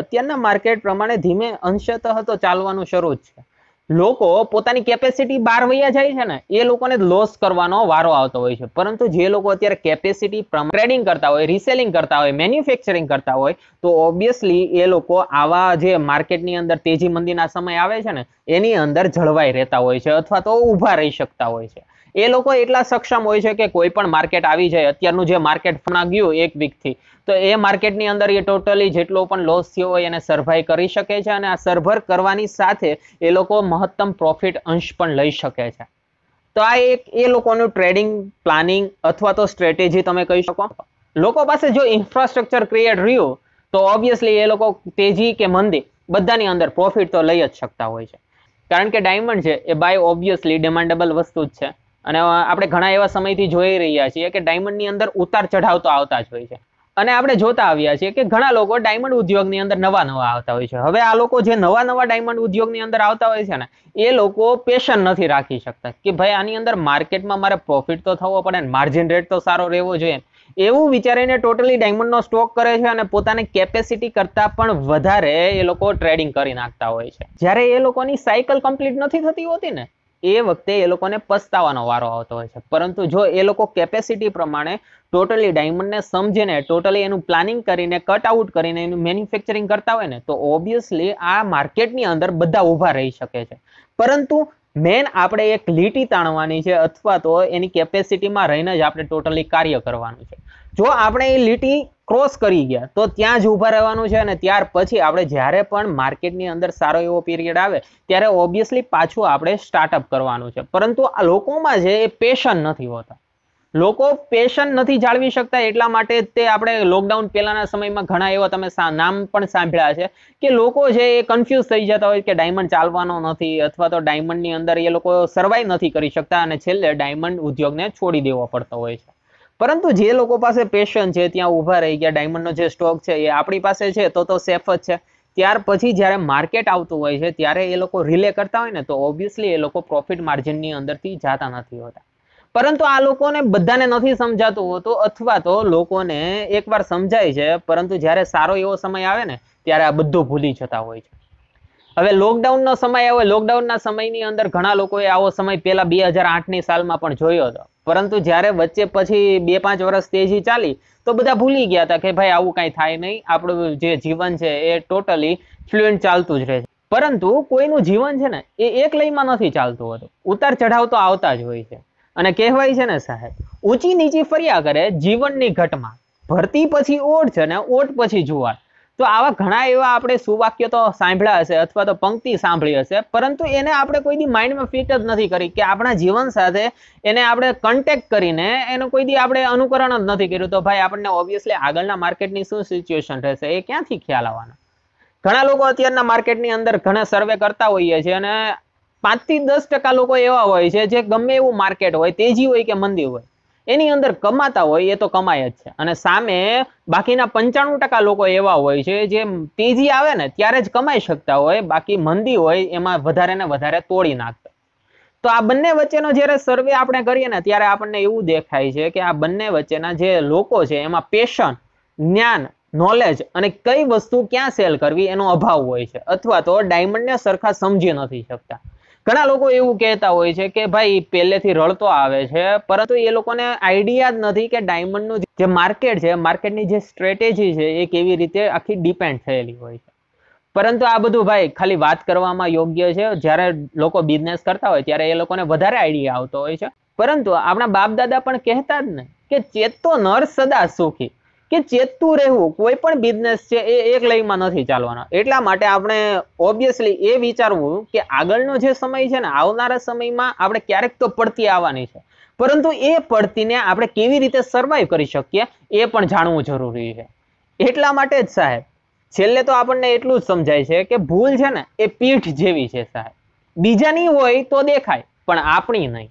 અત્યારના માર્કેટ પ્રમાણે ધીમે અંશતઃ તો ચાલવાનું શરૂ જ છે લોકો પોતાની કેપેસિટી બહાર વયા જાય છે ને એ લોકોને લોસ કરવાનો વારો આવતો હોય છે પરંતુ જે લોકો અત્યારે કેપેસિટી ટ્રેડિંગ કરતા હોય રિસેલિંગ કરતા હોય મેન્યુફેક્ચરિંગ કરતા હોય તો ઓબ્વિયસલી એ લોકો આવા જે માર્કેટની અંદર તેજી મંદીના સમય આવે છે ને એની અંદર જળવાઈ રહેતા હોય છે અથવા તો ઊભા રહી શકતા હોય છે એ લોકો એટલા સક્ષમ હોય છે કે કોઈ પણ માર્કેટ આવી જાય અત્યારનું જે માર્કેટ ફણા ગયું એક વીકથી તો એ માર્કેટની અંદર એ ટોટલી જેટલો પણ લોસ થયો હોય એને સર્વાઈવ કરી શકે છે અને આ સર્ભર કરવાની સાથે એ લોકો મહત્તમ પ્રોફિટ અંશ પણ લઈ શકે છે તો આ એક એ લોકોનું ટ્રેડિંગ પ્લાનિંગ અથવા તો સ્ટ્રેટેજી તમે કહી શકો લોકો પાસે જો ઇન્ફ્રાસ્ટ્રક્ચર ક્રિએટ રહ્યું તો ઓબ્વિયસલી એ લોકો તેજી કે મંદી બધાની અંદર પ્રોફિટ તો લઈ જ શકતા હોય છે કારણ કે ડાયમંડ છે એ બાય ઓબ્વિયસલી ડિમાન્ડેબલ વસ્તુ જ છે અને આપણે ઘણા એવા સમયથી જોઈ રહ્યા છીએ કે ડાયમંડની અંદર ઉતાર ચઢાવ તો આવતા જ હોય છે અને આપણે જોતા આવ્યા છીએ કે ઘણા લોકો ડાયમંડ ઉદ્યોગની અંદર નવા નવા આવતા હોય છે હવે આ લોકો જે નવા નવા ડાયમંડ ઉદ્યોગની અંદર આવતા હોય છે ને એ લોકો પેશન નથી રાખી શકતા કે ભાઈ આની અંદર માર્કેટમાં મારે પ્રોફિટ તો થવો પડે ને માર્જિન રેટ તો સારો રહેવો જોઈએ એવું વિચારીને ટોટલી ડાયમંડનો સ્ટોક કરે છે અને પોતાની કેપેસિટી કરતાં પણ વધારે એ લોકો ટ્રેડિંગ કરી નાખતા હોય છે જ્યારે એ લોકોની સાયકલ કમ્પ્લીટ નથી થતી હોતી ને એ વખતે એ લોકોને પસ્તાવાનો વારો આવતો હોય છે પરંતુ જો એ લોકો કેપેસિટી પ્રમાણે ટોટલી ડાયમંડને સમજીને ટોટલી એનું પ્લાનિંગ કરીને કટ આઉટ કરીને એનું મેન્યુફેક્ચરિંગ કરતા હોય ને તો ઓબ્વિયસલી આ માર્કેટની અંદર બધા ઊભા રહી શકે છે પરંતુ મેન આપણે એક લીટી તાણવાની છે અથવા તો એની કેપેસિટીમાં રહીને જ આપણે ટોટલી કાર્ય કરવાનું છે જો આપણે એ લીટી ક્રોસ કરી ગયા તો ત્યાં જ ઊભા રહેવાનું છે અને ત્યાર પછી આપણે જ્યારે પણ માર્કેટની અંદર સારો એવો પીરિયડ આવે ત્યારે ઓબ્વિયસલી પાછું આપણે સ્ટાર્ટઅપ કરવાનું છે પરંતુ આ લોકોમાં જે એ પેશન નથી હોતા લોકો પેશન નથી જાળવી શકતા એટલા માટે તે આપણે લોકડાઉન પહેલાના સમયમાં ઘણા એવા તમે નામ પણ સાંભળ્યા છે કે લોકો જે એ કન્ફ્યુઝ થઈ જતા હોય કે ડાયમંડ ચાલવાનો નથી અથવા તો ડાયમંડની અંદર એ લોકો સર્વાઈવ નથી કરી શકતા અને છેલ્લે ડાયમંડ ઉદ્યોગને છોડી દેવો પડતો હોય છે પરંતુ જે લોકો પાસે પેશન છે ત્યાં ઉભા રહી ગયા ડાયમંડનો જે સ્ટોક છે એ આપણી પાસે છે તો તો સેફ જ છે ત્યાર પછી જ્યારે માર્કેટ આવતું હોય છે ત્યારે એ લોકો રિલે કરતા હોય ને તો ઓબ્વિયસલી એ લોકો પ્રોફિટ માર્જિનની અંદરથી જાતા નથી હોતા પરંતુ આ લોકોને બધાને નથી સમજાતું હોતું અથવા તો લોકોને એકવાર સમજાય છે પરંતુ જ્યારે સારો એવો સમય આવે ને ત્યારે આ બધું ભૂલી જતા હોય છે હવે લોકડાઉનનો સમય આવે લોકડાઉનના સમયની અંદર ઘણા લોકોએ આવો સમય પહેલા બે હજાર આઠની સાલમાં પણ જોયો હતો પરંતુ જ્યારે વચ્ચે પછી બે પાંચ વર્ષ તેજી ચાલી તો બધા ભૂલી ગયા હતા કે ભાઈ આવું કાંઈ થાય નહીં આપણું જે જીવન છે એ ટોટલી ફ્લુએન્ટ ચાલતું જ રહે છે પરંતુ કોઈનું જીવન છે ને એ એક લયમાં નથી ચાલતું હતું ઉતાર ચઢાવ તો આવતા જ હોય છે અને કહેવાય છે ને સાહેબ ઊંચી નીચી ફર્યા કરે જીવનની ઘટમાં ભરતી પછી ઓઢ છે ને ઓટ પછી જુવાર તો આવા ઘણા એવા આપણે સુવાક્ય તો સાંભળ્યા હશે અથવા તો પંક્તિ સાંભળી હશે પરંતુ એને આપણે કોઈ દી માઇન્ડમાં ફિટ જ નથી કરી કે આપણા જીવન સાથે એને આપણે કન્ટેક કરીને એનું કોઈ દી આપણે અનુકરણ જ નથી કર્યું તો ભાઈ આપણને ઓબ્વિયસલી આગળના માર્કેટની શું સિચ્યુએશન રહેશે એ ક્યાંથી ખ્યાલ આવવાનો ઘણા લોકો અત્યારના માર્કેટની અંદર ઘણા સર્વે કરતા હોઈએ છીએ અને પાંચથી દસ ટકા લોકો એવા હોય છે જે ગમે એવું માર્કેટ હોય તેજી હોય કે મંદી હોય એની અંદર કમાતા હોય એ તો કમાય જ છે અને સામે બાકીના પંચાણું ટકા લોકો એવા હોય છે જે તેજી આવે ને ત્યારે જ કમાઈ શકતા હોય બાકી મંદી હોય એમાં વધારે ને વધારે તોડી નાખતા તો આ બંને વચ્ચેનો જ્યારે સર્વે આપણે કરીએ ને ત્યારે આપણને એવું દેખાય છે કે આ બંને વચ્ચેના જે લોકો છે એમાં પેશન જ્ઞાન નોલેજ અને કઈ વસ્તુ ક્યાં સેલ કરવી એનો અભાવ હોય છે અથવા તો ડાયમંડને સરખા સમજી નથી શકતા ઘણા લોકો એવું કહેતા હોય છે કે ભાઈ પહેલેથી રડતો આવે છે પરંતુ એ લોકોને આઈડિયા જ નથી કે ડાયમંડનું જે માર્કેટ છે માર્કેટની જે સ્ટ્રેટેજી છે એ કેવી રીતે આખી ડિપેન્ડ થયેલી હોય છે પરંતુ આ બધું ભાઈ ખાલી વાત કરવામાં યોગ્ય છે જ્યારે લોકો બિઝનેસ કરતા હોય ત્યારે એ લોકોને વધારે આઈડિયા આવતો હોય છે પરંતુ આપણા બાપ દાદા પણ કહેતા જ ને કે ચેતો નર સદા સુખી કે ચેતતું રહેવું કોઈ પણ બિઝનેસ છે એ એક લાઈનમાં નથી ચાલવાનો એટલા માટે આપણે ઓબ્વિયસલી એ વિચારવું કે આગળનો જે સમય છે ને આવનારા સમયમાં આપણે ક્યારેક તો પડતી આવવાની છે પરંતુ એ પડતીને આપણે કેવી રીતે સર્વાઈવ કરી શકીએ એ પણ જાણવું જરૂરી છે એટલા માટે જ સાહેબ છેલ્લે તો આપણને એટલું જ સમજાય છે કે ભૂલ છે ને એ પીઠ જેવી છે સાહેબ બીજાની હોય તો દેખાય પણ આપણી નહીં